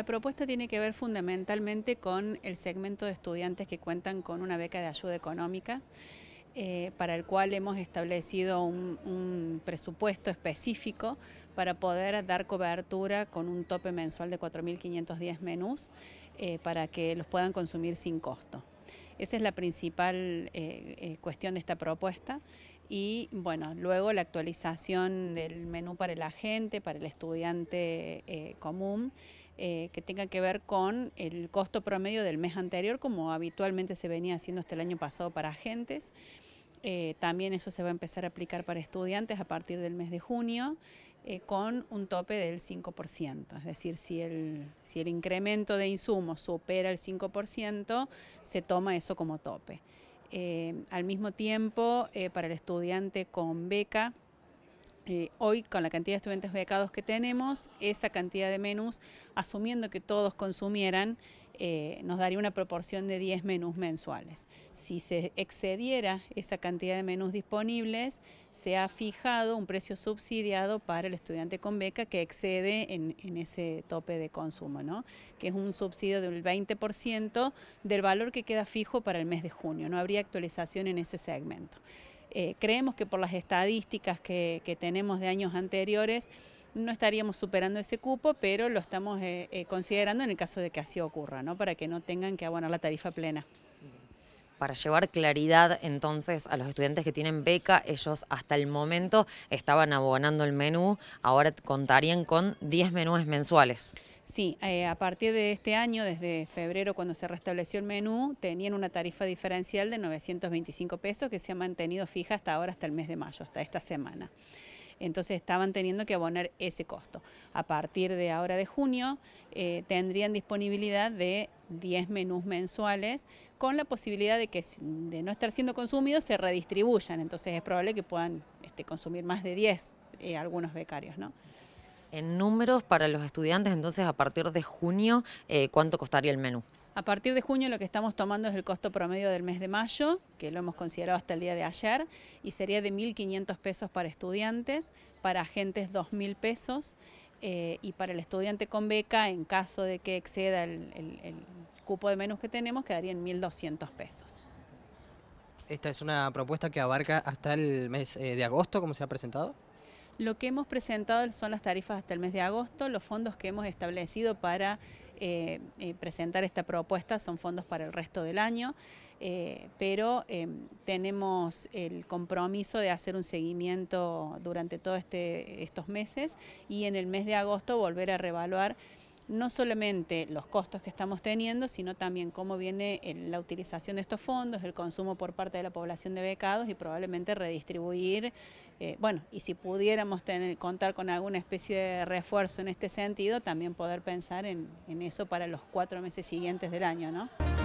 La propuesta tiene que ver fundamentalmente con el segmento de estudiantes que cuentan con una beca de ayuda económica, eh, para el cual hemos establecido un, presupuesto específico para poder dar cobertura con un tope mensual de 4.510 menús eh, para que los puedan consumir sin costo. Esa es la principal eh, eh, cuestión de esta propuesta. Y bueno, luego la actualización del menú para el agente, para el estudiante eh, común, que tenga que ver con el costo promedio del mes anterior, como habitualmente se venía haciendo hasta el año pasado para agentes. Eh, también eso se va a empezar a aplicar para estudiantes a partir del mes de junio eh, con un tope del 5%. Es decir, si el, si el incremento de insumos supera el 5%, se toma eso como tope. Eh, al mismo tiempo, para el estudiante con beca, hoy con la cantidad de estudiantes becados que tenemos, esa cantidad de menús, asumiendo que todos consumieran, eh, nos daría una proporción de 10 menús mensuales. Si se excediera esa cantidad de menús disponibles, se ha fijado un precio subsidiado para el estudiante con beca que excede en, ese tope de consumo, ¿no? que es un subsidio del 20% del valor que queda fijo para el mes de junio. No habría actualización en ese segmento. Eh, creemos que por las estadísticas que tenemos de años anteriores, no estaríamos superando ese cupo, pero lo estamos eh, eh, considerando en el caso de que así ocurra, ¿no? para que no tengan que abonar la tarifa plena. Para llevar claridad entonces a los estudiantes que tienen beca, ellos hasta el momento estaban abonando el menú, ahora contarían con 10 menús mensuales. Sí, eh, a partir de este año, desde febrero cuando se restableció el menú, tenían una tarifa diferencial de 925 pesos que se ha mantenido fija hasta ahora, hasta el mes de mayo, hasta esta semana. Entonces estaban teniendo que abonar ese costo. A partir de ahora de junio eh, tendrían disponibilidad de 10 menús mensuales con la posibilidad de que de no estar siendo consumidos se redistribuyan. Entonces es probable que puedan este, consumir más de 10 eh, algunos becarios. ¿no? En números para los estudiantes, entonces a partir de junio, eh, ¿cuánto costaría el menú? A partir de junio lo que estamos tomando es el costo promedio del mes de mayo, que lo hemos considerado hasta el día de ayer, y sería de 1.500 pesos para estudiantes, para agentes 2.000 pesos, eh, y para el estudiante con beca, en caso de que exceda el, el cupo de menús que tenemos, quedaría en 1.200 pesos. ¿Esta es una propuesta que abarca hasta el mes eh, de agosto, como se ha presentado? Lo que hemos presentado son las tarifas hasta el mes de agosto, los fondos que hemos establecido para eh, eh, presentar esta propuesta son fondos para el resto del año, eh, pero em, tenemos el compromiso de hacer un seguimiento durante todos este, estos meses y en el mes de agosto volver a revaluar no solamente los costos que estamos teniendo, sino también cómo viene eh, la utilización de estos fondos, el consumo por parte de la población de becados y probablemente redistribuir, eh, bueno, y si pudiéramos tener, contar con alguna especie de refuerzo en este sentido, también poder pensar en, en eso para los cuatro meses siguientes del año, ¿no?